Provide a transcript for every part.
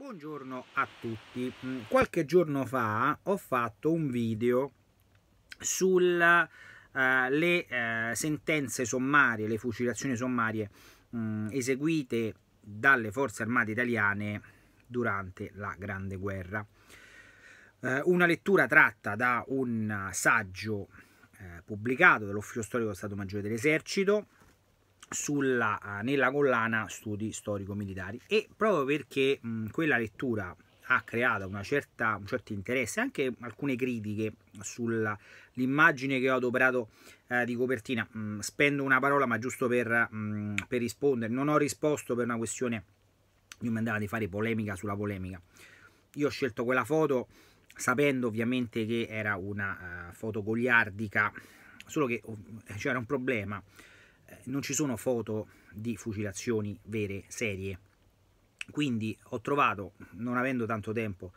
Buongiorno a tutti. Mm, qualche giorno fa ho fatto un video sulle eh, uh, eh, uh, sentenze sommarie, le fucilazioni sommarie um, eseguite dalle forze armate italiane durante la Grande Guerra. Uh, una lettura tratta da un saggio pubblicato dall'Ufficio Storico dello Stato Maggiore dell'Esercito sulla, eh, nella collana Studi storico-militari e proprio perché mh, quella lettura ha creato certa, un certo interesse, anche alcune critiche sull'immagine che ho adoperato eh, di copertina. Mh, spendo una parola, ma giusto per, mh, per, rispondere, non ho risposto per una questione, io mi andava di fare polemica sulla polemica. Io ho scelto quella foto sapendo ovviamente che era una uh, foto goliardica, solo che uh, c'era un problema eh, non ci sono foto di fucilazioni vere, serie. Quindi ho trovato, non avendo tanto tempo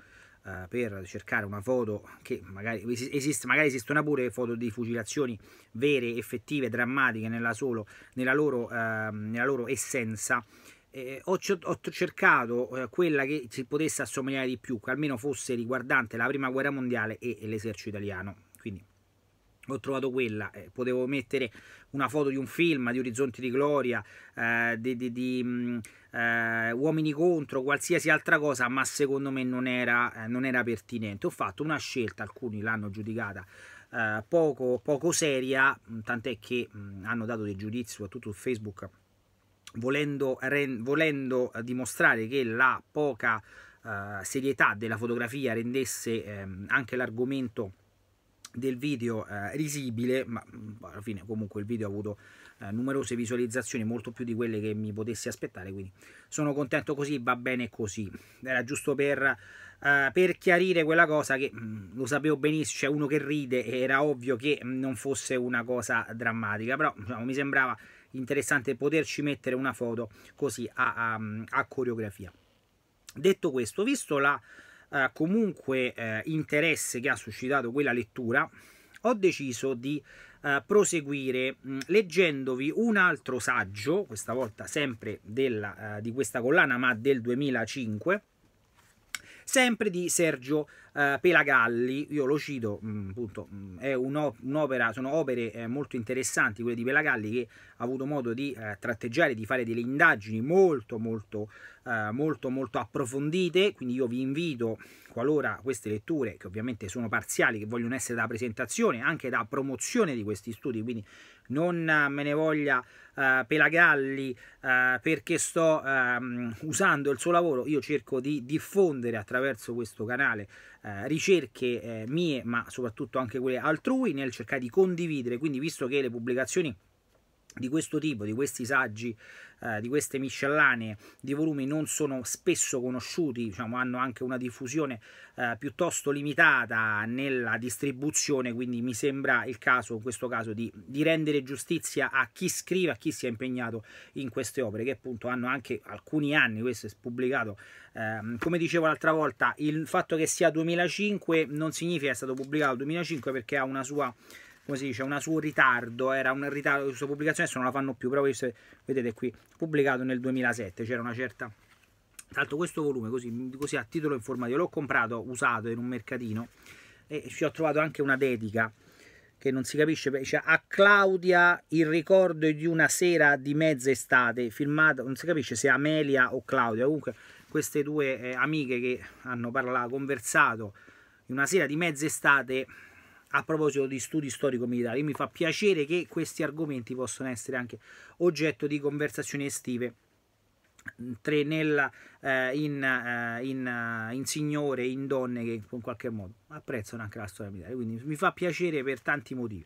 eh, per cercare una foto, che magari, esiste, magari esistono pure foto di fucilazioni vere, effettive, drammatiche nella, solo, nella, loro, eh, nella loro, essenza, eh, ho, ho, cercato eh, quella che si potesse assomigliare di più, che almeno fosse riguardante la prima guerra mondiale e, e l'esercito italiano. Quindi ho trovato quella, eh, potevo mettere una foto di un film, di Orizzonti di Gloria, eh, di, di, di mm, eh, Uomini contro, qualsiasi altra cosa, ma secondo me non era, eh, non era pertinente. Ho fatto una scelta, alcuni l'hanno giudicata eh, poco, poco, seria, mm, tant'è che mh, mm, hanno dato dei giudizi, soprattutto su Facebook, volendo, ren, volendo eh, dimostrare che la poca serietà della fotografia rendesse ehm, anche l'argomento del video eh, risibile, ma mm, alla fine comunque il video ha avuto eh, numerose visualizzazioni, molto più di quelle che mi potessi aspettare, quindi sono contento così, va bene così. Era giusto per, eh, per chiarire quella cosa che mh, mm, lo sapevo benissimo, c'è uno che ride e era ovvio che mh, non fosse una cosa drammatica, però diciamo, mi sembrava interessante poterci mettere una foto così a, a, a coreografia. Detto questo, visto la eh, comunque eh, interesse che ha suscitato quella lettura, ho deciso di eh, proseguire mh, mm, leggendovi un altro saggio, questa volta sempre della, eh, di questa collana, ma del 2005, sempre di Sergio eh, Pelagalli, io lo cito, mm, appunto, mm, è un'opera, sono opere eh, molto interessanti quelle di Pelagalli che ha avuto modo di eh, tratteggiare, di fare delle indagini molto molto molto molto approfondite, quindi io vi invito qualora queste letture, che ovviamente sono parziali, che vogliono essere da presentazione, anche da promozione di questi studi, quindi non me ne voglia uh, Pelagalli uh, perché sto um, usando il suo lavoro, io cerco di diffondere attraverso questo canale eh, ricerche eh, mie, ma soprattutto anche quelle altrui, nel cercare di condividere. Quindi, visto che le pubblicazioni di questo tipo, di questi saggi, eh, di queste miscellanee di volumi non sono spesso conosciuti, diciamo, hanno anche una diffusione eh, piuttosto limitata nella distribuzione, quindi mi sembra il caso, in questo caso, di, di, rendere giustizia a chi scrive, a chi si è impegnato in queste opere, che appunto hanno anche alcuni anni, questo è pubblicato, eh, come dicevo l'altra volta, il fatto che sia 2005 non significa che è stato pubblicato nel 2005 perché ha una sua come si dice, una suo ritardo, era un ritardo, questa pubblicazione adesso non la fanno più, però questo, vedete qui, pubblicato nel 2007, c'era una certa... Tra l'altro questo volume, così, così a titolo informativo, l'ho comprato usato in un mercatino e ci ho trovato anche una dedica che non si capisce, cioè, a Claudia il ricordo di una sera di mezza estate, filmata, non si capisce se Amelia o Claudia, comunque queste due eh, amiche che hanno parlato, conversato in una sera di mezza estate a proposito di studi storico-militari. Mi fa piacere che questi argomenti possano essere anche oggetto di conversazioni estive tre nella, eh, in, eh, in, eh, in, signore, in donne che in qualche modo apprezzano anche la storia militare, quindi mi fa piacere per tanti motivi.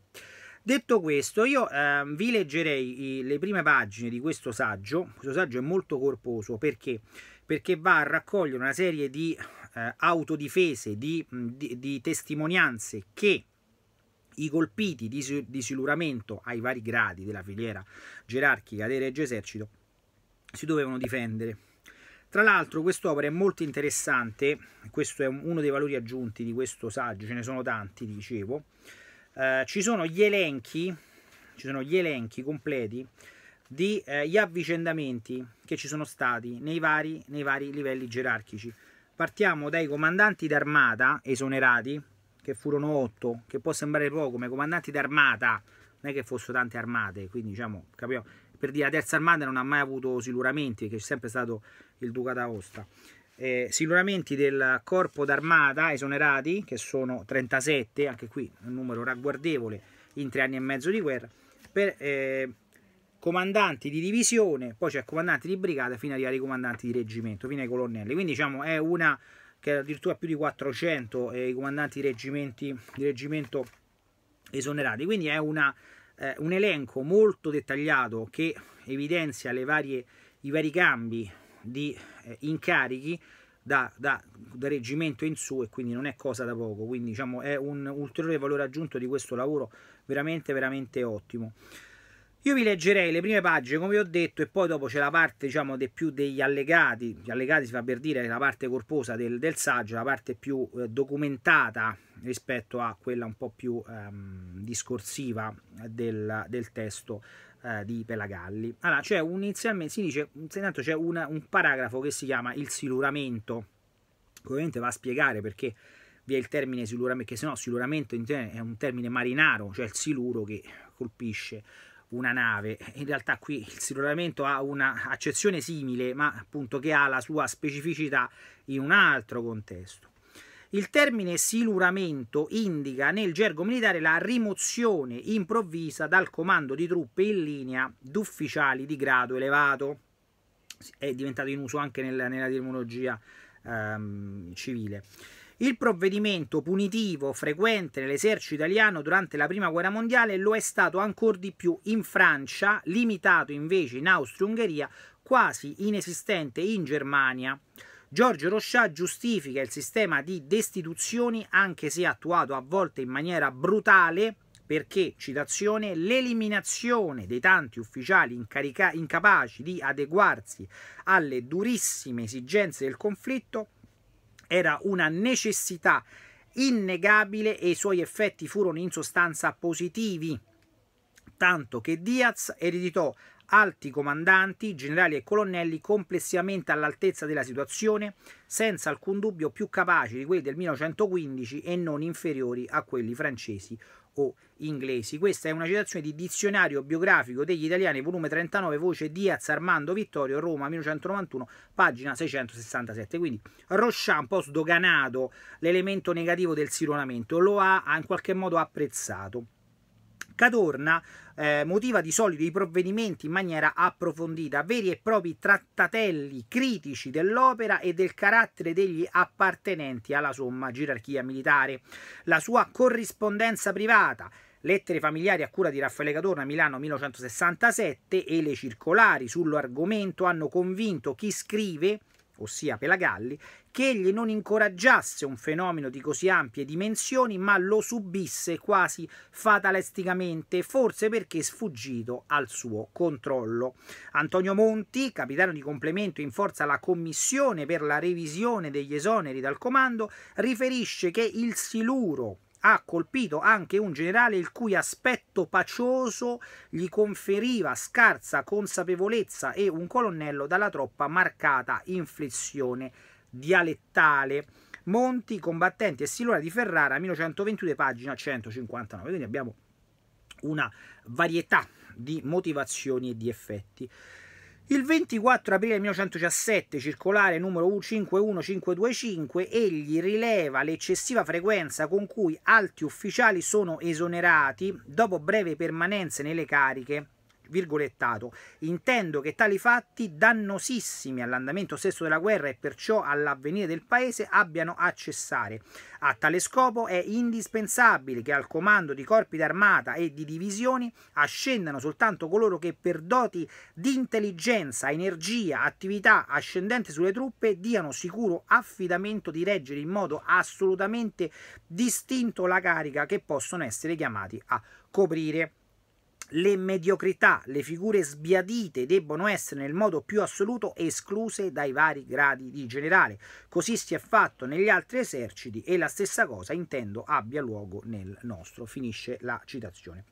Detto questo, io eh, vi leggerei le prime pagine di questo saggio, questo saggio è molto corposo perché, perché va a raccogliere una serie di eh, autodifese, di, di, di testimonianze che i colpiti di, di siluramento ai vari gradi della filiera gerarchica del Regio Esercito si dovevano difendere. Tra l'altro quest'opera è molto interessante, questo è uno dei valori aggiunti di questo saggio, ce ne sono tanti, dicevo. Eh, ci, sono elenchi, ci, sono gli elenchi, completi degli eh, avvicendamenti che ci sono stati nei vari, nei vari livelli gerarchici. Partiamo dai comandanti d'armata esonerati, che furono 8, che può sembrare poco, ma i comandanti d'armata non è che fossero tante armate, quindi diciamo, capiamo, per dire la terza armata non ha mai avuto siluramenti, che c'è sempre stato il Duca d'Aosta. Eh, siluramenti del corpo d'armata esonerati, che sono 37, anche qui un numero ragguardevole in tre anni e mezzo di guerra, per eh, comandanti di divisione, poi c'è comandanti di brigata fino ad arrivare ai comandanti di reggimento, fino ai colonnelli. Quindi diciamo è una che era addirittura più di 400 eh, i comandanti di, reggimenti, di reggimento esonerati. Quindi è una, eh, un elenco molto dettagliato che evidenzia varie, i vari cambi di eh, incarichi da, da, da, reggimento in su e quindi non è cosa da poco, quindi diciamo è un ulteriore valore aggiunto di questo lavoro veramente veramente ottimo. Io vi leggerei le prime pagine, come vi ho detto, e poi dopo c'è la parte, diciamo, de più degli allegati. Gli allegati si fa per dire la parte corposa del, del saggio, la parte più eh, documentata rispetto a quella un po' più ehm, discorsiva del, del testo eh, di Pelagalli. Allora, c'è un inizialmente, si dice, intanto c'è una, un paragrafo che si chiama il siluramento, ovviamente va a spiegare perché vi è il termine siluramento, che se no siluramento è un termine marinaro, cioè il siluro che colpisce una nave. In realtà qui il siluramento ha un'accezione simile, ma appunto che ha la sua specificità in un altro contesto. Il termine siluramento indica nel gergo militare la rimozione improvvisa dal comando di truppe in linea d'ufficiali di grado elevato. È diventato in uso anche nella, nella terminologia ehm, civile. Il provvedimento punitivo frequente nell'esercito italiano durante la Prima Guerra Mondiale lo è stato ancor di più in Francia, limitato invece in Austria-Ungheria, quasi inesistente in Germania. Giorgio Rochat giustifica il sistema di destituzioni anche se attuato a volte in maniera brutale perché, citazione, l'eliminazione dei tanti ufficiali incapaci di adeguarsi alle durissime esigenze del conflitto era una necessità innegabile e i suoi effetti furono in sostanza positivi, tanto che Diaz ereditò alti comandanti, generali e colonnelli complessivamente all'altezza della situazione, senza alcun dubbio più capaci di quelli del 1915 e non inferiori a quelli francesi o inglesi. Questa è una citazione di Dizionario biografico degli italiani, volume 39, voce Diaz Armando Vittorio, Roma 1991, pagina 667. Quindi Rochan, un po' sdoganato l'elemento negativo del sironamento, lo ha in qualche modo apprezzato. Cadorna eh, motiva di solito i provvedimenti in maniera approfondita, veri e propri trattatelli critici dell'opera e del carattere degli appartenenti alla somma gerarchia militare. La sua corrispondenza privata, lettere familiari a cura di Raffaele Cadorna a Milano 1967 e le circolari sull'argomento hanno convinto chi scrive ossia Pelagalli, che egli non incoraggiasse un fenomeno di così ampie dimensioni, ma lo subisse quasi fatalisticamente, forse perché sfuggito al suo controllo. Antonio Monti, capitano di complemento in forza alla commissione per la revisione degli esoneri dal comando, riferisce che il siluro ha colpito anche un generale il cui aspetto pacioso gli conferiva scarsa consapevolezza e un colonnello dalla troppa marcata inflessione dialettale. Monti, combattenti e Silora di Ferrara, 1922, pagina 159. Quindi abbiamo una varietà di motivazioni e di effetti. Il 24 aprile 1917, circolare numero 51525, egli rileva l'eccessiva frequenza con cui alti ufficiali sono esonerati dopo breve permanenza nelle cariche virgolettato, intendo che tali fatti dannosissimi all'andamento stesso della guerra e perciò all'avvenire del paese abbiano a cessare. A tale scopo è indispensabile che al comando di corpi d'armata e di divisioni ascendano soltanto coloro che per doti di intelligenza, energia, attività ascendente sulle truppe diano sicuro affidamento di reggere in modo assolutamente distinto la carica che possono essere chiamati a coprire le mediocrità, le figure sbiadite debbono essere nel modo più assoluto escluse dai vari gradi di generale. Così si è fatto negli altri eserciti e la stessa cosa intendo abbia luogo nel nostro. Finisce la citazione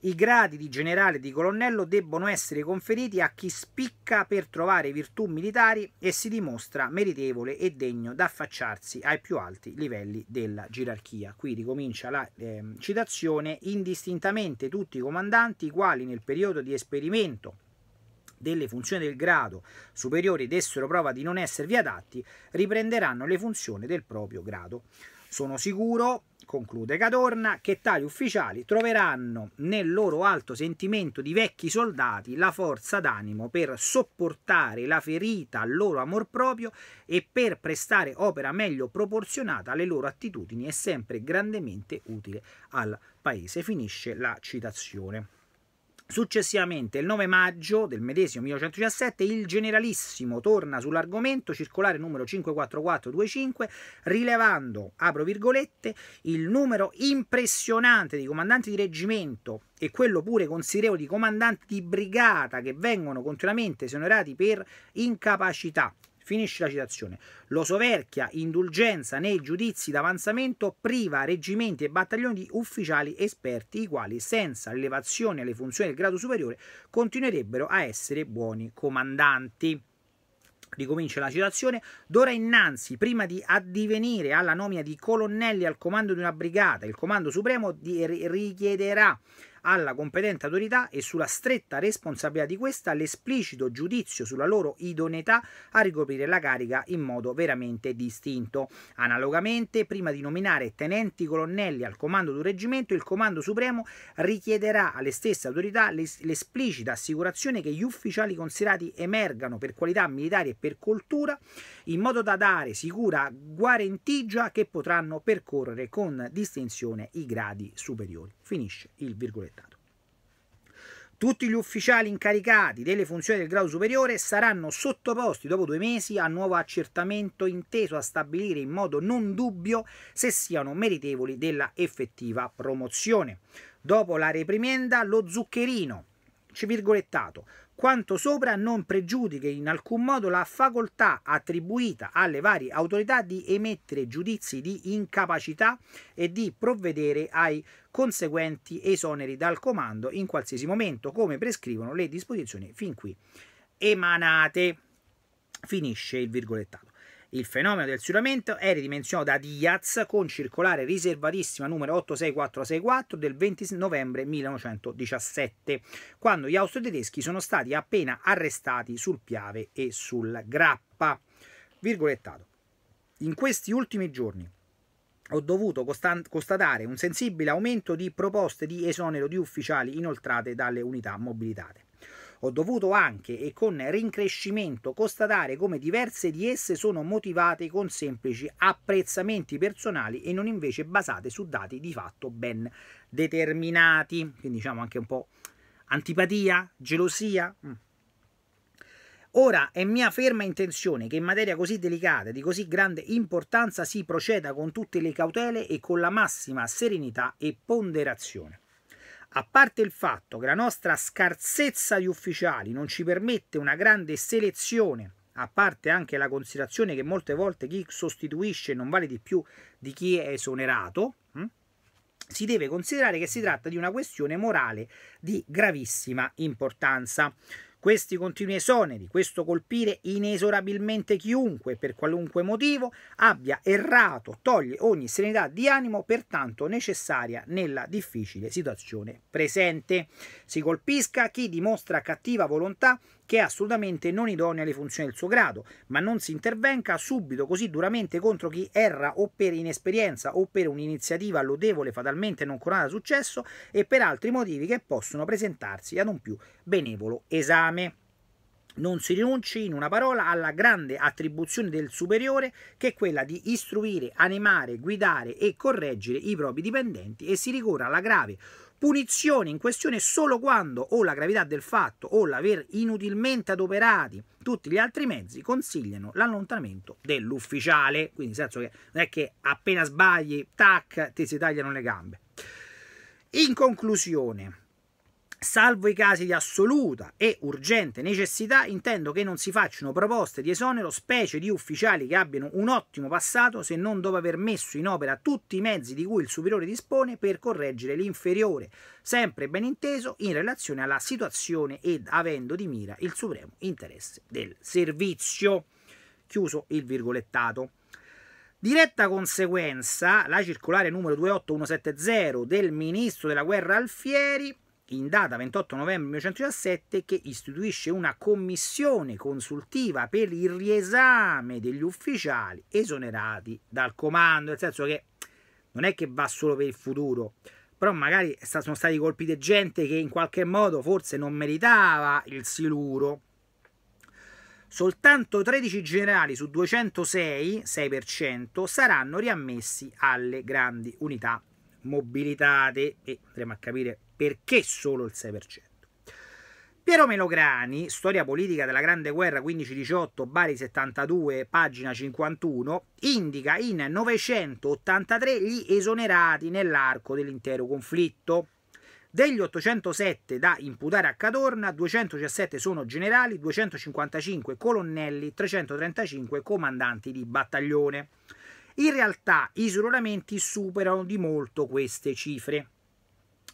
i gradi di generale e di colonnello debbono essere conferiti a chi spicca per trovare virtù militari e si dimostra meritevole e degno d'affacciarsi ai più alti livelli della gerarchia. Qui ricomincia la eh, citazione indistintamente tutti i comandanti i quali nel periodo di esperimento delle funzioni del grado superiori dessero prova di non esservi adatti, riprenderanno le funzioni del proprio grado. Sono sicuro conclude Cadorna, che tali ufficiali troveranno nel loro alto sentimento di vecchi soldati la forza d'animo per sopportare la ferita al loro amor proprio e per prestare opera meglio proporzionata alle loro attitudini e sempre grandemente utile al paese. Finisce la citazione. Successivamente, il 9 maggio del medesimo 1917, il generalissimo torna sull'argomento circolare numero 54425, rilevando, apro virgolette, il numero impressionante di comandanti di reggimento e quello pure considerevole di comandanti di brigata che vengono continuamente esonerati per incapacità Finisce la citazione. Lo soverchia indulgenza nei giudizi d'avanzamento priva reggimenti e battaglioni di ufficiali esperti, i quali senza l'elevazione alle funzioni del grado superiore continuerebbero a essere buoni comandanti. Ricomincia la citazione. D'ora innanzi, prima di addivenire alla nomina di colonnelli al comando di una brigata, il comando supremo richiederà alla competente autorità e sulla stretta responsabilità di questa l'esplicito giudizio sulla loro idoneità a ricoprire la carica in modo veramente distinto. Analogamente, prima di nominare tenenti colonnelli al comando di un reggimento, il comando supremo richiederà alle stesse autorità l'esplicita assicurazione che gli ufficiali considerati emergano per qualità militari e per cultura, in modo da dare sicura guarentigia che potranno percorrere con distinzione i gradi superiori. Finisce il virgoletto. Tutti gli ufficiali incaricati delle funzioni del grado superiore saranno sottoposti dopo due mesi a nuovo accertamento inteso a stabilire in modo non dubbio se siano meritevoli della effettiva promozione. Dopo la reprimenda, lo zuccherino, ci virgolettato, quanto sopra non pregiudica in alcun modo la facoltà attribuita alle varie autorità di emettere giudizi di incapacità e di provvedere ai conseguenti esoneri dal comando in qualsiasi momento, come prescrivono le disposizioni fin qui emanate. Finisce il virgolettato. Il fenomeno del sfioramento è ridimensionato da Diaz con circolare riservatissima numero 86464 del 20 novembre 1917, quando gli austro-tedeschi sono stati appena arrestati sul Piave e sul Grappa. Virgolettato. In questi ultimi giorni ho dovuto constatare un sensibile aumento di proposte di esonero di ufficiali inoltrate dalle unità mobilitate. Ho dovuto anche e con rincrescimento constatare come diverse di esse sono motivate con semplici apprezzamenti personali e non invece basate su dati di fatto ben determinati. Quindi diciamo anche un po' antipatia, gelosia. Mm. Ora è mia ferma intenzione che in materia così delicata e di così grande importanza si proceda con tutte le cautele e con la massima serenità e ponderazione. A parte il fatto che la nostra scarsezza di ufficiali non ci permette una grande selezione, a parte anche la considerazione che molte volte chi sostituisce non vale di più di chi è esonerato, mm, si deve considerare che si tratta di una questione morale di gravissima importanza. Questi continui esoneri, questo colpire inesorabilmente chiunque per qualunque motivo abbia errato, toglie ogni serenità di animo pertanto necessaria nella difficile situazione presente. Si colpisca chi dimostra cattiva volontà che è assolutamente non idonea alle funzioni del suo grado, ma non si intervenga subito così duramente contro chi erra o per inesperienza o per un'iniziativa lodevole fatalmente non coronata da successo e per altri motivi che possono presentarsi ad un più benevolo esame. Non si rinunci, in una parola, alla grande attribuzione del superiore, che è quella di istruire, animare, guidare e correggere i propri dipendenti e si ricorra alla grave punizioni in questione solo quando o la gravità del fatto o l'aver inutilmente adoperati tutti gli altri mezzi consigliano l'allontanamento dell'ufficiale, quindi nel senso che non è che appena sbagli, tac, ti si tagliano le gambe. In conclusione, Salvo i casi di assoluta e urgente necessità, intendo che non si facciano proposte di esonero, specie di ufficiali che abbiano un ottimo passato, se non dopo aver messo in opera tutti i mezzi di cui il superiore dispone per correggere l'inferiore, sempre ben inteso in relazione alla situazione ed avendo di mira il supremo interesse del servizio. Chiuso il virgolettato. Diretta conseguenza, la circolare numero 28170 del ministro della guerra Alfieri in data 28 novembre 1917 che istituisce una commissione consultiva per il riesame degli ufficiali esonerati dal comando, nel senso che non è che va solo per il futuro, però magari sono stati colpiti gente che in qualche modo forse non meritava il siluro. Soltanto 13 generali su 206, 6%, saranno riammessi alle grandi unità mobilitate e andremo a capire perché solo il 6%. Piero Melograni, Storia politica della Grande Guerra 15-18, Bari 72, pagina 51, indica in 983 gli esonerati nell'arco dell'intero conflitto. Degli 807 da imputare a Cadorna, 217 sono generali, 255 colonnelli, 335 comandanti di battaglione. In realtà i surrolamenti superano di molto queste cifre.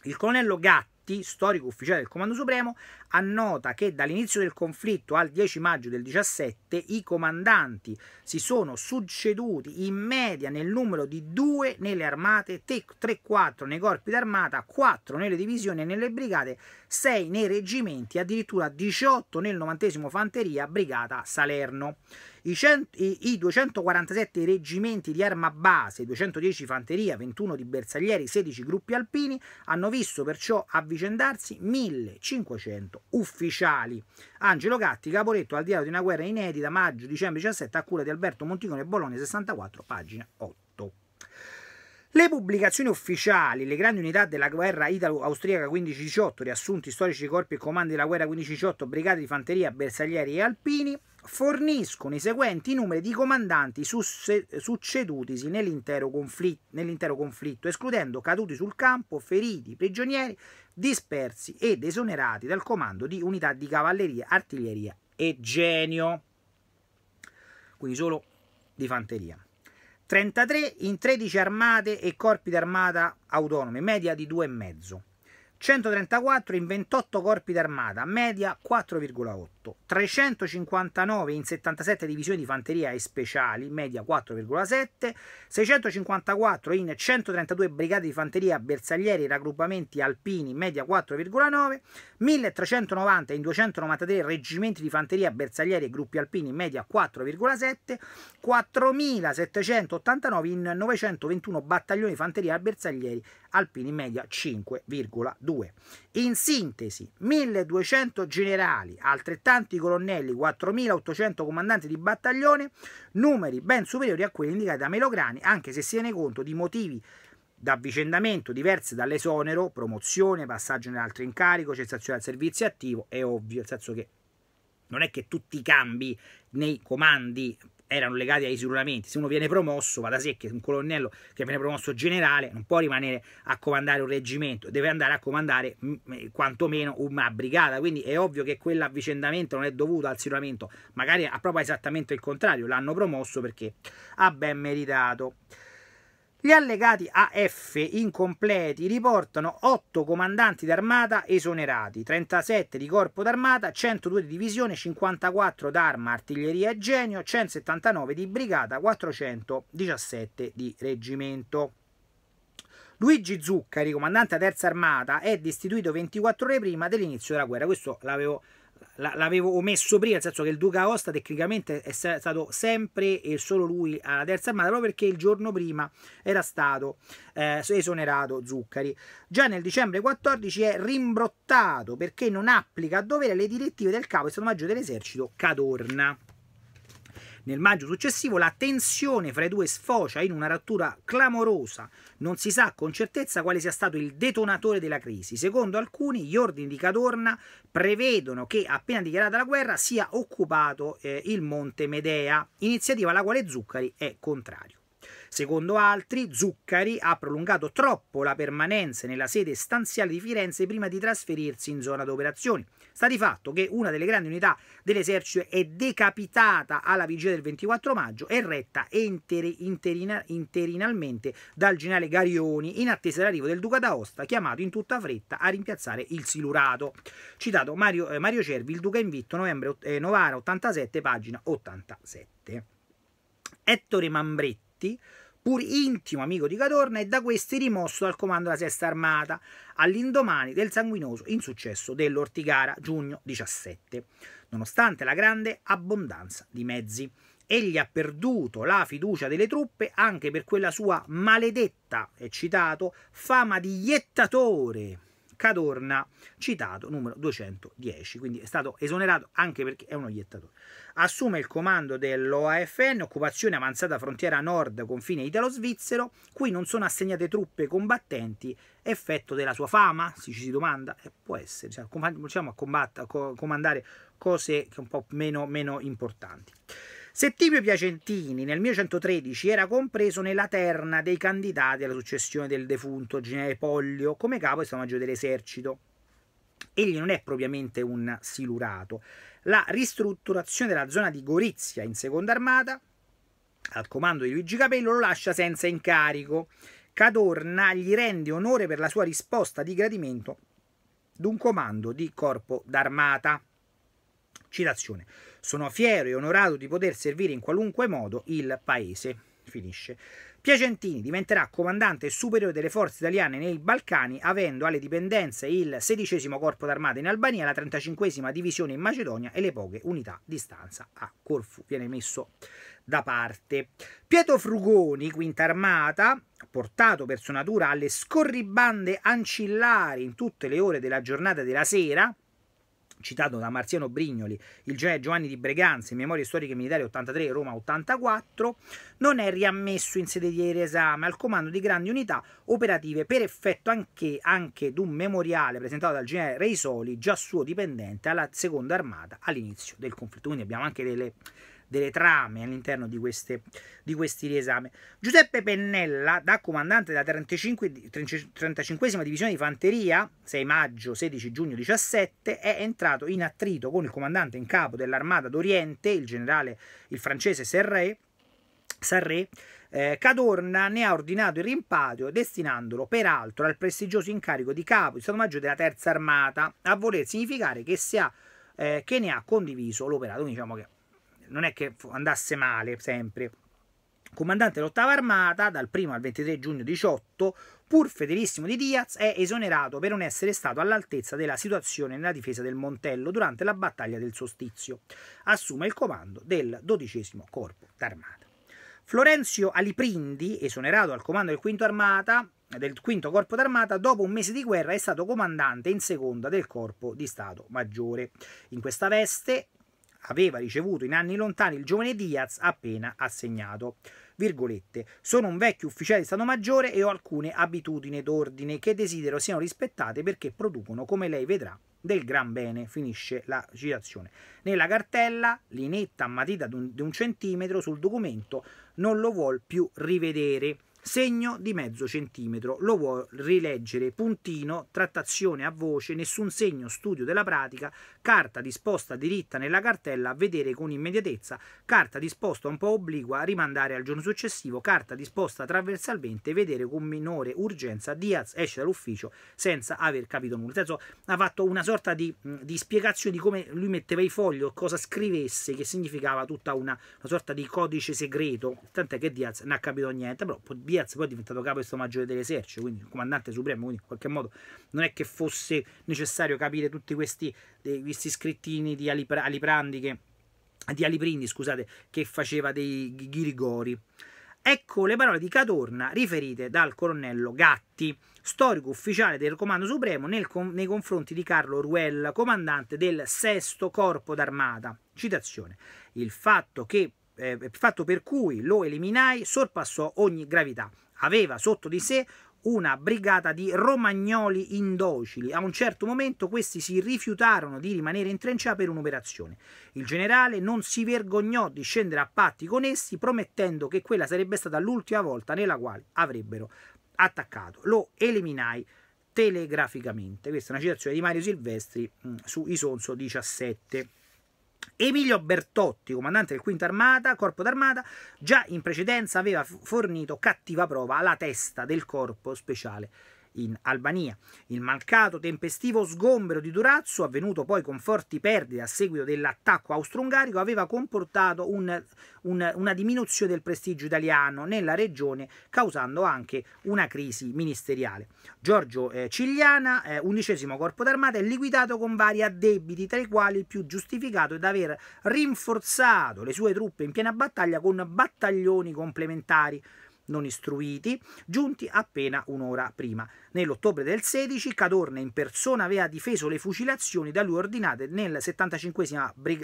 Il colonnello Gatti, storico ufficiale del Comando Supremo, annota che dall'inizio del conflitto al 10 maggio del 17 i comandanti si sono succeduti in media nel numero di due nelle armate, 3-4 nei corpi d'armata, 4 nelle divisioni e nelle brigate, 6 nei reggimenti, addirittura 18 nel 90 Fanteria Brigata Salerno. I, cento, i, I, 247 reggimenti di arma base, 210 fanteria, 21 di bersaglieri, 16 gruppi alpini hanno visto perciò avvicendarsi 1500 ufficiali. Angelo Gatti, Caporetto, al diario di una guerra inedita, maggio-dicembre 17, a cura di Alberto Monticone, Bologna 64, pagina 8. Le pubblicazioni ufficiali, le grandi unità della guerra italo-austriaca 15-18, riassunti storici di corpi e comandi della guerra 15-18, brigate di fanteria, bersaglieri e alpini, forniscono i seguenti numeri di comandanti succedutisi nell'intero, confl- nell'intero conflitto, escludendo caduti sul campo, feriti, prigionieri, dispersi ed esonerati dal comando di unità di cavalleria, artiglieria e genio. Quindi solo di fanteria. 33 in 13 armate e corpi d'armata autonomi, media di 2,5. 134 in 28 corpi d'armata, media 4,8. 48, 359 in 77 divisioni di fanteria e speciali, media 4,7, 654 in 132 brigate di fanteria, bersaglieri, e raggruppamenti alpini, media 4,9, 1390 in 293 reggimenti di fanteria, bersaglieri e gruppi alpini, media 4,7, 4789 in 921 battaglioni di fanteria, bersaglieri, alpini, media 5,2. In sintesi, 1200 generali, altrettanto tanti colonnelli, 4.800 comandanti di battaglione, numeri ben superiori a quelli indicati da Melograni, anche se si tiene conto di motivi d'avvicendamento diversi dall'esonero, promozione, passaggio nell'altro incarico, cessazione dal servizio attivo, è ovvio, nel senso che non è che tutti i cambi nei comandi erano legati ai giuramenti. Se uno viene promosso, va da sé che un colonnello che viene promosso generale non può rimanere a comandare un reggimento, deve andare a comandare mm, eh, quantomeno una brigata. Quindi è ovvio che quell'avvicendamento non è dovuto al giuramento, magari ha proprio esattamente il contrario, l'hanno promosso perché ha ben meritato. Gli allegati AF incompleti riportano 8 comandanti d'armata esonerati, 37 di corpo d'armata, 102 di divisione, 54 d'arma, artiglieria e genio, 179 di brigata, 417 di reggimento. Luigi Zuccari, comandante a terza armata, è destituito 24 ore prima dell'inizio della guerra. Questo l'avevo l'avevo omesso prima, nel senso che il Duca Costa tecnicamente è stato sempre e solo lui alla terza armata, proprio perché il giorno prima era stato eh, esonerato Zuccari. Già nel dicembre 14 è rimbrottato perché non applica a dovere le direttive del capo di Stato Maggiore dell'Esercito Cadorna. Nel maggio successivo la tensione fra i due sfocia in una rottura clamorosa. Non si sa con certezza quale sia stato il detonatore della crisi. Secondo alcuni, gli ordini di Cadorna prevedono che, appena dichiarata la guerra, sia occupato eh, il monte Medea, iniziativa alla quale Zuccari è contrario. Secondo altri, Zuccari ha prolungato troppo la permanenza nella sede stanziale di Firenze prima di trasferirsi in zona d'operazioni. Sta di fatto che una delle grandi unità dell'esercito è decapitata alla vigilia del 24 maggio e retta interi, interina, interinalmente dal generale Garioni in attesa dell'arrivo del duca d'Aosta chiamato in tutta fretta a rimpiazzare il silurato. Citato Mario, eh, Mario Cervi, il duca invitto, novembre eh, Novara 87, pagina 87. Ettore Mambretti pur intimo amico di Cadorna e da questi rimosso dal comando della Sesta Armata all'indomani del sanguinoso insuccesso dell'Ortigara giugno 17, nonostante la grande abbondanza di mezzi. Egli ha perduto la fiducia delle truppe anche per quella sua maledetta, e citato, fama di iettatore Cadorna, citato numero 210, quindi è stato esonerato anche perché è un oiettatore. Assume il comando dell'OAFN, occupazione avanzata frontiera nord, confine italo-svizzero, qui non sono assegnate truppe combattenti, effetto della sua fama, si ci si domanda, eh, può essere, cioè, diciamo, a, a comandare cose un po' meno, meno importanti. Settimio Piacentini nel 1113 era compreso nella terna dei candidati alla successione del defunto generale Pollio come capo e stamaggio dell'esercito. Egli non è propriamente un silurato. La ristrutturazione della zona di Gorizia in seconda armata, al comando di Luigi Capello, lo lascia senza incarico. Cadorna gli rende onore per la sua risposta di gradimento d'un comando di corpo d'armata. Citazione. Sono fiero e onorato di poter servire in qualunque modo il paese. Finisce. Piacentini diventerà comandante superiore delle forze italiane nei Balcani, avendo alle dipendenze il XVI Corpo d'Armata in Albania, la 35 Divisione in Macedonia e le poche unità di stanza a Corfu. Viene messo da parte. Pietro Frugoni, quinta armata, portato per sua natura alle scorribande ancillari in tutte le ore della giornata e della sera, citato da Marziano Brignoli, il GE Giovanni di Breganze, Memorie storiche militari 83, Roma 84, non è riammesso in sede di riesame al comando di grandi unità operative per effetto anche, anche di un memoriale presentato dal GE Reisoli, già suo dipendente, alla seconda armata all'inizio del conflitto. Quindi abbiamo anche delle delle trame all'interno di, di, questi riesami. Giuseppe Pennella, da comandante della 35, 35 divisione di fanteria, 6 maggio, 16 giugno 17, è entrato in attrito con il comandante in capo dell'armata d'Oriente, il generale il francese Serré, Sarré, eh, Cadorna ne ha ordinato il rimpatrio, destinandolo peraltro al prestigioso incarico di capo di Stato Maggiore della Terza Armata, a voler significare che, ha, eh, che ne ha condiviso l'operato. Quindi diciamo che non è che andasse male sempre. Comandante dell'ottava armata, dal 1 al 23 giugno 18, pur fedelissimo di Diaz, è esonerato per non essere stato all'altezza della situazione nella difesa del Montello durante la battaglia del Sostizio. Assume il comando del XII Corpo d'Armata. Florenzio Aliprindi, esonerato al comando del quinto armata, del quinto corpo d'armata, dopo un mese di guerra è stato comandante in seconda del corpo di Stato Maggiore. In questa veste aveva ricevuto in anni lontani il giovane Diaz appena assegnato. Virgolette, sono un vecchio ufficiale di Stato Maggiore e ho alcune abitudini d'ordine che desidero siano rispettate perché producono, come lei vedrà, del gran bene, finisce la citazione. Nella cartella, l'inetta a matita di un centimetro sul documento non lo vuol più rivedere segno di mezzo centimetro, lo vuol rileggere, puntino, trattazione a voce, nessun segno, studio della pratica, carta disposta diritta nella cartella, vedere con immediatezza, carta disposta un po' obliqua, rimandare al giorno successivo, carta disposta trasversalmente, vedere con minore urgenza, Diaz esce dall'ufficio senza aver capito nulla. Nel senso, ha fatto una sorta di, di, spiegazione di come lui metteva i fogli o cosa scrivesse, che significava tutta una, una sorta di codice segreto, tant'è che Diaz non ha capito niente, però Diaz poi è diventato capo e maggiore dell'esercito, quindi comandante supremo, quindi in qualche modo non è che fosse necessario capire tutti questi, eh, questi scrittini di Aliprandi che, di Aliprindi, scusate, che faceva dei ghirigori. Ecco le parole di Cadorna riferite dal colonnello Gatti, storico ufficiale del Comando Supremo, nel, nei confronti di Carlo Ruel, comandante del VI Corpo d'Armata. Citazione: Il fatto che eh, eh, fatto per cui lo eliminai sorpassò ogni gravità. Aveva sotto di sé una brigata di romagnoli indocili. A un certo momento questi si rifiutarono di rimanere in Trencia per un'operazione. Il generale non si vergognò di scendere a patti con essi, promettendo che quella sarebbe stata l'ultima volta nella quale avrebbero attaccato. Lo eliminai telegraficamente. Questa è una citazione di Mario Silvestri mm, su Isonzo 17. Emilio Bertotti, comandante del Quinta Armata, Corpo d'Armata, già in precedenza aveva fornito cattiva prova alla testa del Corpo Speciale in Albania. Il mancato tempestivo sgombero di Durazzo, avvenuto poi con forti perdite a seguito dell'attacco austro-ungarico, aveva comportato un, un, una diminuzione del prestigio italiano nella regione, causando anche una crisi ministeriale. Giorgio eh, Cigliana, eh, undicesimo corpo d'armata, è liquidato con vari addebiti, tra i quali il più giustificato è aver rinforzato le sue truppe in piena battaglia con battaglioni complementari non istruiti, giunti appena un'ora prima. Nell'ottobre del 16 Cadorna in persona aveva difeso le fucilazioni da lui ordinate nel 75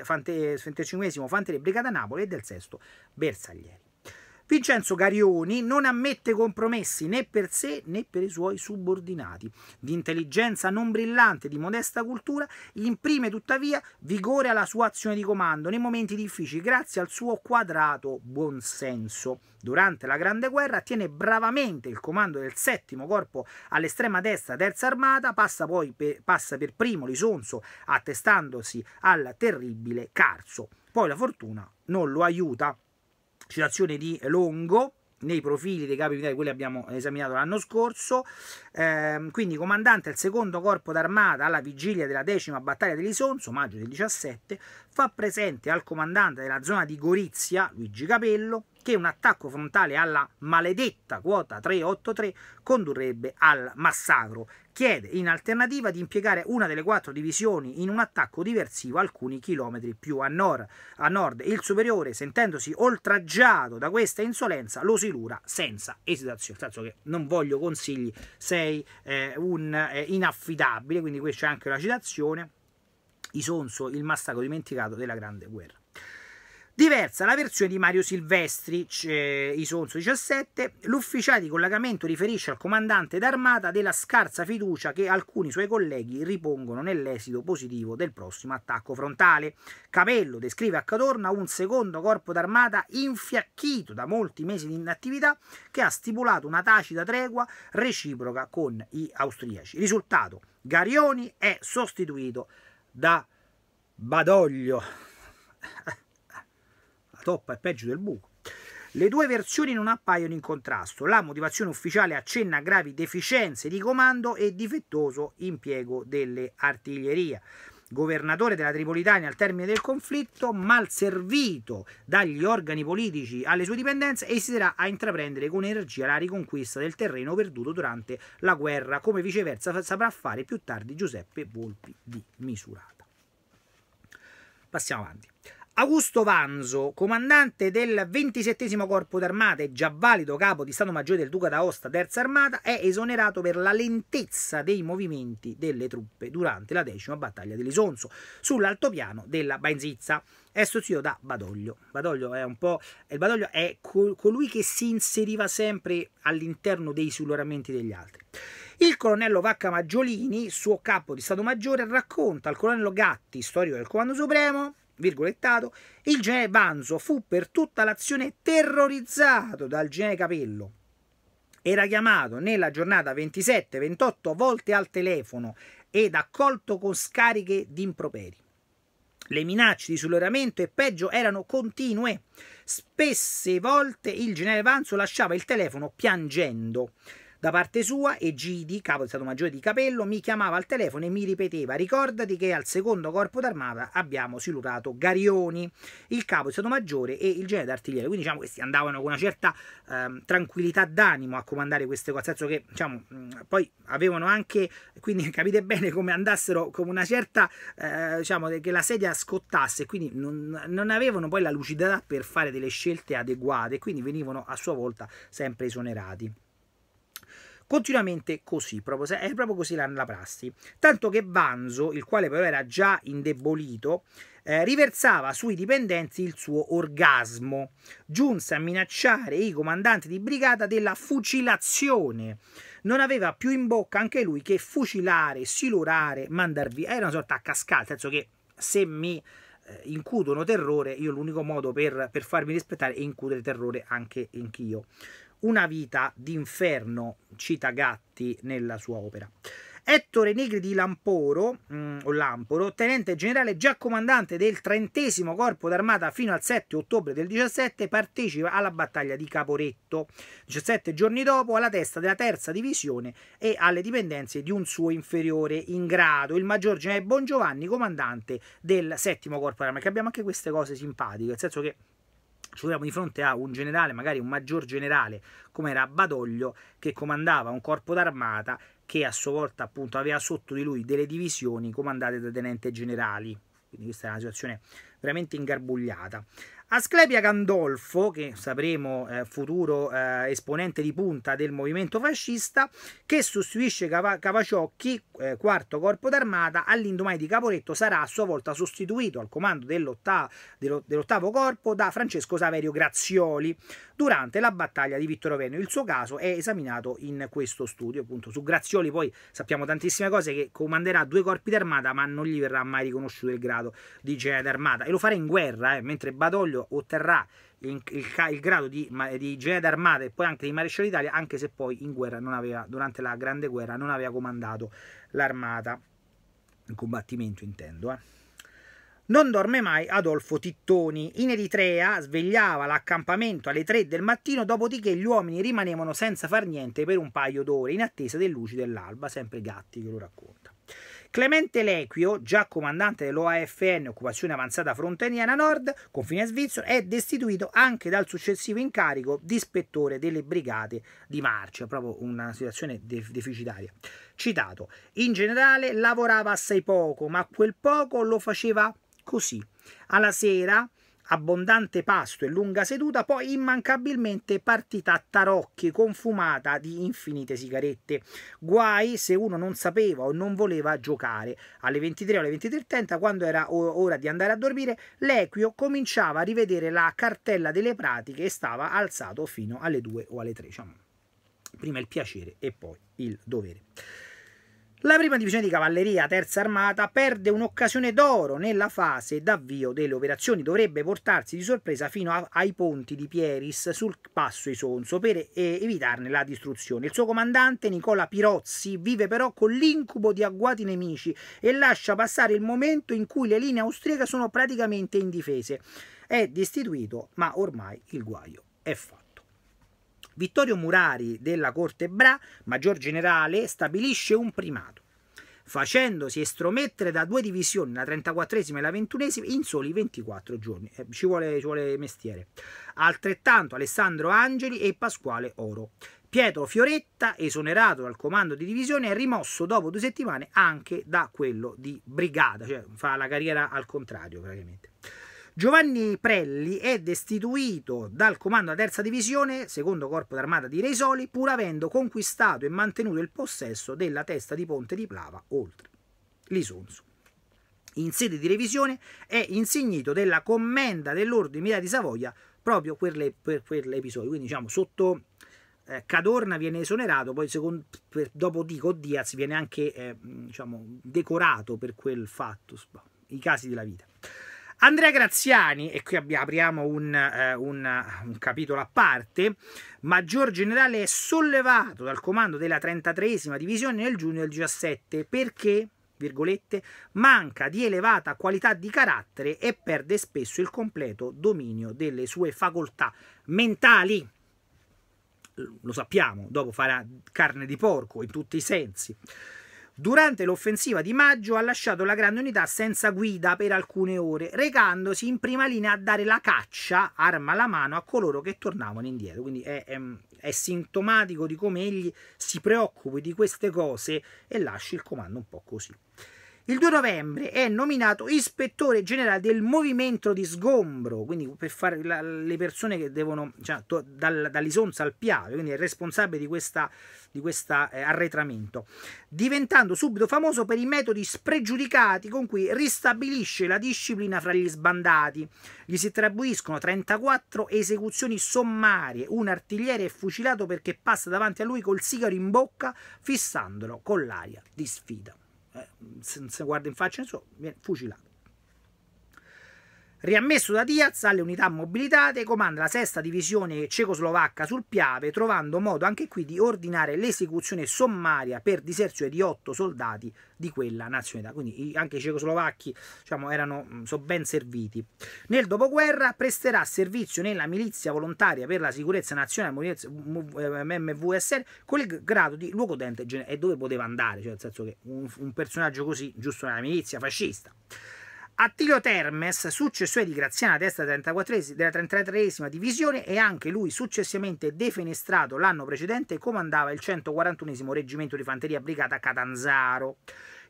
Fanteria Brigata Napoli e del 6 Bersaglieri. Vincenzo Carioni non ammette compromessi né per sé né per i suoi subordinati. Di intelligenza non brillante, e di modesta cultura, imprime tuttavia vigore alla sua azione di comando nei momenti difficili grazie al suo quadrato buonsenso. Durante la Grande Guerra tiene bravamente il comando del settimo corpo all'estrema destra terza armata, passa poi per, passa per primo Lisonzo attestandosi al terribile Carso. Poi la fortuna non lo aiuta citazione di Longo nei profili dei capi militari, quelli abbiamo esaminato l'anno scorso, eh, quindi comandante del secondo corpo d'armata alla vigilia della decima battaglia dell'Isonzo, maggio del 17, fa presente al comandante della zona di Gorizia, Luigi Capello, perché un attacco frontale alla maledetta quota 383 condurrebbe al massacro. Chiede in alternativa di impiegare una delle quattro divisioni in un attacco diversivo alcuni chilometri più a nord. A nord il superiore, sentendosi oltraggiato da questa insolenza, lo silura senza esitazione. Nel senso che non voglio consigli, sei eh, un eh, inaffidabile, quindi questa è anche una citazione. Isonzo, il massacro dimenticato della Grande Guerra. Diversa la versione di Mario Silvestri, eh, Isonzo 17, l'ufficiale di collegamento riferisce al comandante d'armata della scarsa fiducia che alcuni suoi colleghi ripongono nell'esito positivo del prossimo attacco frontale. Capello descrive a Cadorna un secondo corpo d'armata infiacchito da molti mesi di inattività che ha stipulato una tacita tregua reciproca con i austriaci. Risultato, Garioni è sostituito da Badoglio. stop è peggio del buco. Le due versioni non appaiono in contrasto. La motivazione ufficiale accenna a gravi deficienze di comando e difettoso impiego delle artiglierie governatore della Tripolitania al termine del conflitto, mal servito dagli organi politici alle sue dipendenze, esiterà a intraprendere con energia la riconquista del terreno perduto durante la guerra, come viceversa saprà fare più tardi Giuseppe Volpi di Misurata. Passiamo avanti. Augusto Vanzo, comandante del 27 Corpo d'Armata e già valido capo di Stato Maggiore del Duca d'Aosta, Terza Armata, è esonerato per la lentezza dei movimenti delle truppe durante la decima battaglia dell'Isonzo, sull'altopiano della Bainzizza. È sostituito da Badoglio. Badoglio è un po'. Il eh, Badoglio è col colui che si inseriva sempre all'interno dei silluramenti degli altri. Il colonnello Vacca Maggiolini, suo capo di Stato Maggiore, racconta al colonnello Gatti, storico del Comando Supremo, virgolettato, il genere Banzo fu per tutta l'azione terrorizzato dal genere Capello. Era chiamato nella giornata 27-28 volte al telefono ed accolto con scariche di improperi. Le minacce di sull'oramento e peggio erano continue. Spesse volte il generale Vanzo lasciava il telefono piangendo da parte sua Egidi, capo di Stato Maggiore di Capello, mi chiamava al telefono e mi ripeteva ricordati che al secondo corpo d'armata abbiamo silurato Garioni, il capo di Stato Maggiore e il genere d'artigliere. Quindi diciamo questi andavano con una certa ehm, tranquillità d'animo a comandare queste cose, nel senso che diciamo, poi avevano anche, quindi capite bene come andassero come una certa, eh, diciamo, che la sedia scottasse, quindi non, non avevano poi la lucidità per fare delle scelte adeguate, quindi venivano a sua volta sempre esonerati continuamente così, proprio, è proprio così la, prassi. Tanto che Vanzo, il quale però era già indebolito, eh, riversava sui dipendenti il suo orgasmo. Giunse a minacciare i comandanti di brigata della fucilazione. Non aveva più in bocca anche lui che fucilare, silurare, mandar via. Era una sorta a cascata, nel senso che se mi eh, incudono terrore, io l'unico modo per, per farmi rispettare è incudere terrore anche anch'io. Una vita d'inferno, cita Gatti nella sua opera. Ettore Negri di Lamporo, mh, mm, Lamporo, tenente generale già comandante del trentesimo corpo d'armata fino al 7 ottobre del 17, partecipa alla battaglia di Caporetto. 17 giorni dopo, alla testa della terza divisione e alle dipendenze di un suo inferiore in grado, il maggior generale Bongiovanni, comandante del settimo corpo d'armata. Che abbiamo anche queste cose simpatiche, nel senso che ci troviamo di fronte a un generale, magari un maggior generale come era Badoglio, che comandava un corpo d'armata che a sua volta appunto aveva sotto di lui delle divisioni comandate da tenente generali. Quindi questa è una situazione veramente ingarbugliata. Asclepia Gandolfo, che sapremo eh, futuro eh, esponente di punta del movimento fascista, che sostituisce Cavaciocchi, eh, quarto corpo d'armata, all'indomani di Caporetto sarà a sua volta sostituito al comando dell'otta- dell'ottavo corpo da Francesco Saverio Grazioli durante la battaglia di Vittorio Veneto. Il suo caso è esaminato in questo studio. Appunto. Su Grazioli poi sappiamo tantissime cose che comanderà due corpi d'armata ma non gli verrà mai riconosciuto il grado di genere d'armata e lo farà in guerra, eh, mentre Badoglio Aurelio otterrà il, il, il grado di, di generale d'armata e poi anche di maresciallo d'Italia, anche se poi in guerra non aveva, durante la Grande Guerra non aveva comandato l'armata, in combattimento intendo. Eh. Non dorme mai Adolfo Tittoni. In Eritrea svegliava l'accampamento alle 3 del mattino, dopodiché gli uomini rimanevano senza far niente per un paio d'ore in attesa delle luci dell'alba, sempre i Gatti che lo racconta. Clemente Lequio, già comandante dell'OAFN Occupazione Avanzata Fronteniera Nord, confine svizzero, è destituito anche dal successivo incarico di ispettore delle brigate di marcia, proprio una situazione def deficitaria. Citato, in generale lavorava assai poco, ma quel poco lo faceva così. Alla sera abbondante pasto e lunga seduta, poi immancabilmente partita a tarocchi con fumata di infinite sigarette. Guai se uno non sapeva o non voleva giocare. Alle 23 o alle 23.30, quando era ora di andare a dormire, l'equio cominciava a rivedere la cartella delle pratiche e stava alzato fino alle 2 o alle 3. Cioè, prima il piacere e poi il dovere. La prima divisione di cavalleria terza armata perde un'occasione d'oro nella fase d'avvio delle operazioni, dovrebbe portarsi di sorpresa fino a, ai ponti di Pieris sul passo Isonzo per eh, evitarne la distruzione. Il suo comandante Nicola Pirozzi vive però con l'incubo di agguati nemici e lascia passare il momento in cui le linee austriache sono praticamente indifese. È destituito, ma ormai il guaio è fatto. Vittorio Murari della Corte Bra, maggior generale, stabilisce un primato facendosi estromettere da due divisioni, la 34esima e la 21esima, in soli 24 giorni. Eh, ci, vuole, ci, vuole, mestiere. Altrettanto Alessandro Angeli e Pasquale Oro. Pietro Fioretta, esonerato dal comando di divisione, è rimosso dopo due settimane anche da quello di brigata, cioè fa la carriera al contrario praticamente. Giovanni Prelli è destituito dal comando della terza divisione, secondo corpo d'armata di Reisoli, pur avendo conquistato e mantenuto il possesso della testa di ponte di Plava oltre Lisonzo. In sede di revisione è insignito della commenda dell'ordine militare di Savoia proprio per, le, per, per l'episodio, quindi diciamo sotto eh, Cadorna viene esonerato, poi secondo, per, dopo Dico Diaz viene anche eh, diciamo, decorato per quel fatto, i casi della vita. Andrea Graziani, e qui apriamo un, eh, un, un capitolo a parte, maggior generale è sollevato dal comando della 33esima divisione nel giugno del 17 perché virgolette, manca di elevata qualità di carattere e perde spesso il completo dominio delle sue facoltà mentali. Lo sappiamo, dopo farà carne di porco in tutti i sensi. Durante l'offensiva di maggio ha lasciato la grande unità senza guida per alcune ore, recandosi in prima linea a dare la caccia, arma alla mano, a coloro che tornavano indietro. Quindi è, è, ehm, è sintomatico di come egli si preoccupi di queste cose e lasci il comando un po' così. Il 2 novembre è nominato ispettore generale del movimento di sgombro, quindi per fare la, le persone che devono, cioè, to, dal, dall'Isonza al Piave, quindi è responsabile di questo eh, arretramento, diventando subito famoso per i metodi spregiudicati con cui ristabilisce la disciplina fra gli sbandati. Gli si attribuiscono 34 esecuzioni sommarie, un artigliere è fucilato perché passa davanti a lui col sigaro in bocca, fissandolo con l'aria di sfida. Eh, se non si guarda in faccia nessuno, viene fucilato. Riammesso da Diaz alle unità mobilitate, comanda la sesta divisione cecoslovacca sul Piave, trovando modo anche qui di ordinare l'esecuzione sommaria per diserzione di otto soldati di quella nazionalità. Quindi anche i cecoslovacchi diciamo, erano so ben serviti. Nel dopoguerra presterà servizio nella milizia volontaria per la sicurezza nazionale MVSR eh, con il grado di luogodente e dove poteva andare, cioè nel senso che un, un personaggio così, giusto nella milizia fascista. Attilio Termes, successore di Graziana Testa della 33esima divisione e anche lui successivamente defenestrato l'anno precedente, comandava il 141 reggimento di fanteria brigata Catanzaro.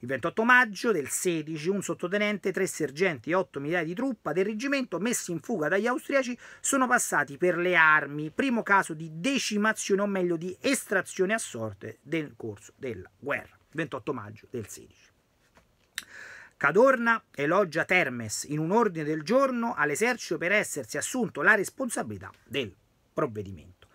Il 28 maggio del 16 un sottotenente, tre sergenti e otto militari di truppa del reggimento messi in fuga dagli austriaci sono passati per le armi, primo caso di decimazione o meglio di estrazione a sorte nel corso della guerra. 28 maggio del 16. Cadorna elogia Termes in un ordine del giorno all'esercito per essersi assunto la responsabilità del provvedimento.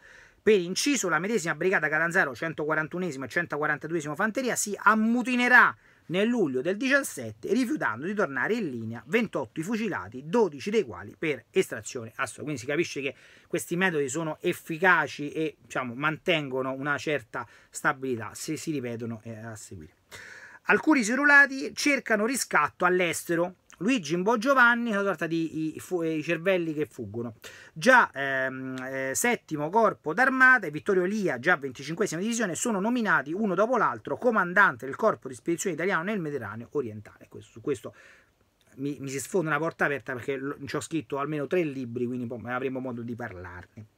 Per inciso, la medesima brigata Catanzaro 141 e 142 Fanteria si ammutinerà nel luglio del 17 rifiutando di tornare in linea 28 i fucilati, 12 dei quali per estrazione assoluta. Quindi si capisce che questi metodi sono efficaci e diciamo, mantengono una certa stabilità se si ripetono eh, a seguire. Alcuni cerulati cercano riscatto all'estero. Luigi Imbo Giovanni, una sorta di i, i cervelli che fuggono. Già ehm, eh, settimo corpo d'armata e Vittorio Lia, già 25 divisione, sono nominati uno dopo l'altro comandante del corpo di spedizione italiano nel Mediterraneo orientale. Questo, su questo mi, mi, si sfonda una porta aperta perché ci ho scritto almeno tre libri, quindi avremo modo di parlarne.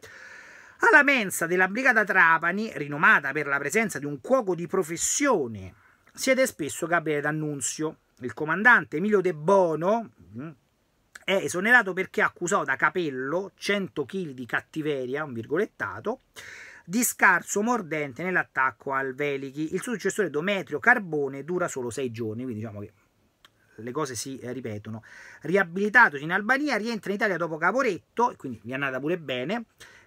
Alla mensa della brigata Trapani, rinomata per la presenza di un cuoco di professione siede spesso Gabriele D'Annunzio. Il comandante Emilio De Bono mm, è esonerato perché accusato da Capello 100 kg di cattiveria, un virgolettato, di scarso mordente nell'attacco al Velighi. Il suo successore Demetrio Carbone dura solo 6 giorni, quindi diciamo che le cose si eh, ripetono. Riabilitatosi in Albania, rientra in Italia dopo Caporetto, quindi vi è andata pure bene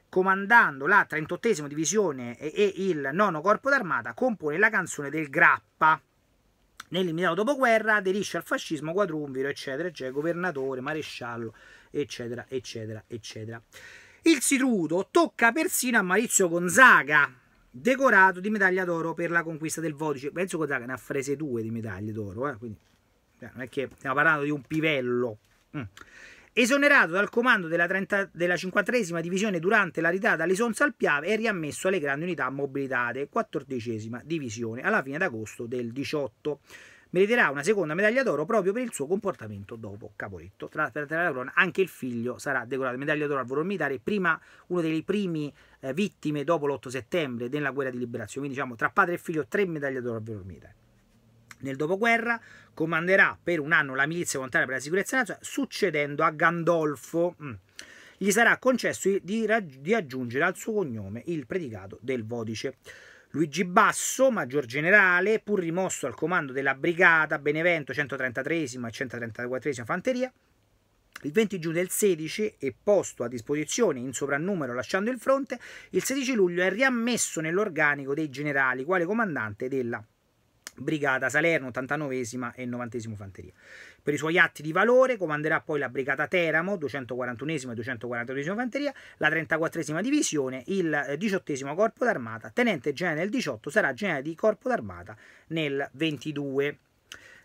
comandando la 38 divisione e il nono corpo d'armata, compone la canzone del Grappa. Nell'immediato dopoguerra aderisce al fascismo quadrumviro, eccetera, eccetera, governatore, maresciallo, eccetera, eccetera, eccetera. Il Sitruto tocca persino a Maurizio Gonzaga, decorato di medaglia d'oro per la conquista del Vodice. Penso che Gonzaga ne ha frese due di medaglie d'oro, eh? quindi eh, non è che stiamo parlando di un pivello. Mm esonerato dal comando della, 30, della 53 divisione durante la ritirata all'Isonza al Piave e riammesso alle grandi unità mobilitate, 14 esima divisione, alla fine d'agosto del 18. Meriterà una seconda medaglia d'oro proprio per il suo comportamento dopo Caporetto. Tra, tra, tra la anche il figlio sarà decorato medaglia d'oro al volo militare, prima, uno dei primi eh, vittime dopo l'8 settembre della guerra di liberazione. Quindi diciamo tra padre e figlio tre medaglie d'oro al volo militare. Nel dopoguerra comanderà per un anno la milizia volontaria per la sicurezza nazionale, succedendo a Gandolfo. Mm. Gli sarà concesso di, di aggiungere al suo cognome il predicato del Vodice. Luigi Basso, maggior generale, pur rimosso al comando della brigata Benevento 133 e 134 Fanteria, il 20 giugno del 16 e posto a disposizione in soprannumero lasciando il fronte, il 16 luglio è riammesso nell'organico dei generali quale comandante della Brigata Salerno, 89esima e 90esima Fanteria. Per i suoi atti di valore comanderà poi la Brigata Teramo, 241esima e 242esima Fanteria, la 34esima Divisione, il 18esimo eh, Corpo d'Armata, Tenente Generale del 18 sarà Generale di Corpo d'Armata nel 22.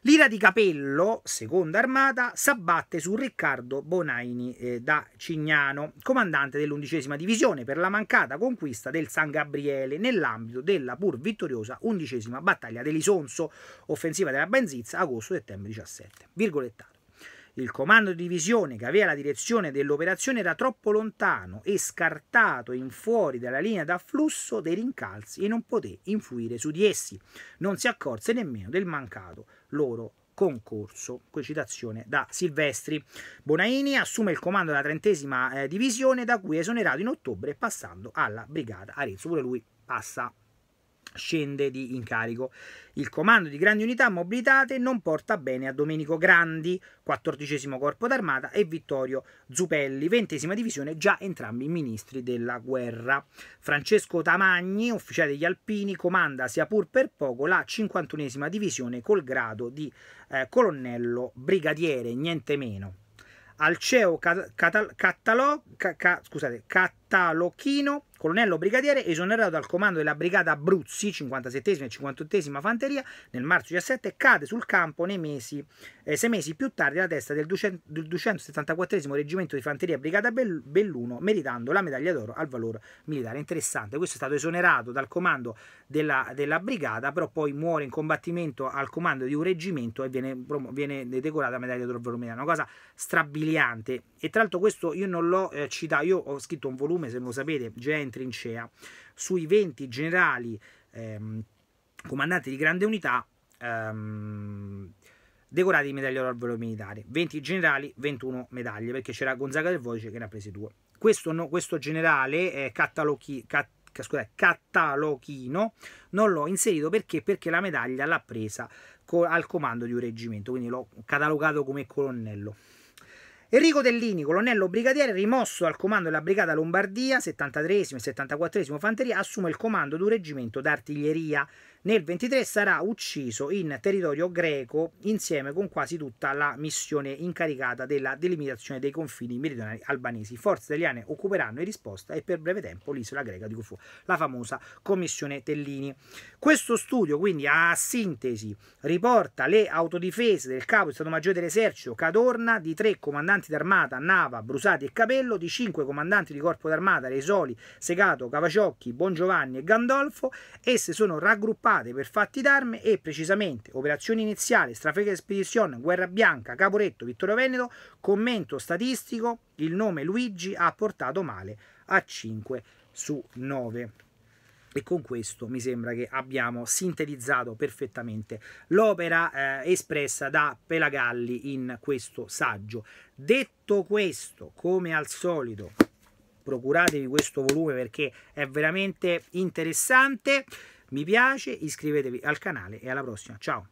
L'ira di Capello, seconda armata, s'abbatte su Riccardo Bonaini eh, da Cignano, comandante dell'undicesima divisione, per la mancata conquista del San Gabriele nell'ambito della pur vittoriosa undicesima battaglia dell'Isonzo, offensiva della Benzizza, agosto-settembre 17. Virgolettato. Il comando di divisione che aveva la direzione dell'operazione era troppo lontano e scartato in fuori dalla linea d'afflusso dei rincalzi e non poté influire su di essi. Non si accorse nemmeno del mancato loro concorso. Qui citazione da Silvestri. Bonaini assume il comando della trentesima eh, divisione da cui è esonerato in ottobre passando alla brigata Arezzo. Pure lui passa scende di incarico. Il comando di grandi unità mobilitate non porta bene a Domenico Grandi, 14 Corpo d'Armata, e Vittorio Zupelli, 20 Divisione, già entrambi ministri della guerra. Francesco Tamagni, ufficiale degli Alpini, comanda sia pur per poco la 51 Divisione col grado di eh, colonnello brigadiere, niente meno. Alceo Catalò, ca, ca, scusate, Cat Talochino, colonnello brigadiere, esonerato dal comando della brigata Abruzzi, 57 esima e 58 esima Fanteria, nel marzo 17, cade sul campo nei mesi, eh, sei mesi più tardi alla testa del, 200, del 274 Reggimento di Fanteria Brigata Belluno, meritando la medaglia d'oro al valore militare. Interessante, questo è stato esonerato dal comando della, della brigata, però poi muore in combattimento al comando di un reggimento e viene, viene decorata la medaglia d'oro al valore militare, una cosa strabiliante. E tra l'altro questo io non l'ho eh, citato, io ho scritto un volume nome, se non lo sapete, già in trincea, sui 20 generali ehm, comandanti di grande unità ehm, decorati di medaglia d'oro al volo militare. 20 generali, 21 medaglie, perché c'era Gonzaga del Voce che ne ha presi due. Questo, no, questo generale è Catalochi, Cat, scusate, Catalochino, non l'ho inserito perché? perché la medaglia l'ha presa al comando di un reggimento, quindi l'ho catalogato come colonnello. Enrico Dellini, colonnello brigadiere, rimosso al comando della Brigata Lombardia, 73 e 74 Fanteria, assume il comando di un reggimento d'artiglieria nel 23 sarà ucciso in territorio greco insieme con quasi tutta la missione incaricata della delimitazione dei confini meridionali albanesi. Forze italiane occuperanno in risposta e per breve tempo l'isola greca di cui fu la famosa commissione Tellini. Questo studio quindi a sintesi riporta le autodifese del capo di Stato Maggiore dell'Esercito Cadorna, di tre comandanti d'armata Nava, Brusati e Capello, di cinque comandanti di corpo d'armata Resoli, Segato, Cavaciocchi, Bongiovanni e Gandolfo. Esse sono raggruppate partecipate per fatti d'arme e precisamente operazione iniziale, strafega spedizione, guerra bianca, Caporetto, Vittorio Veneto, commento statistico, il nome Luigi ha portato male a 5 su 9. E con questo mi sembra che abbiamo sintetizzato perfettamente l'opera eh, espressa da Pelagalli in questo saggio. Detto questo, come al solito, procuratevi questo volume perché è veramente interessante mi piace, iscrivetevi al canale e alla prossima. Ciao!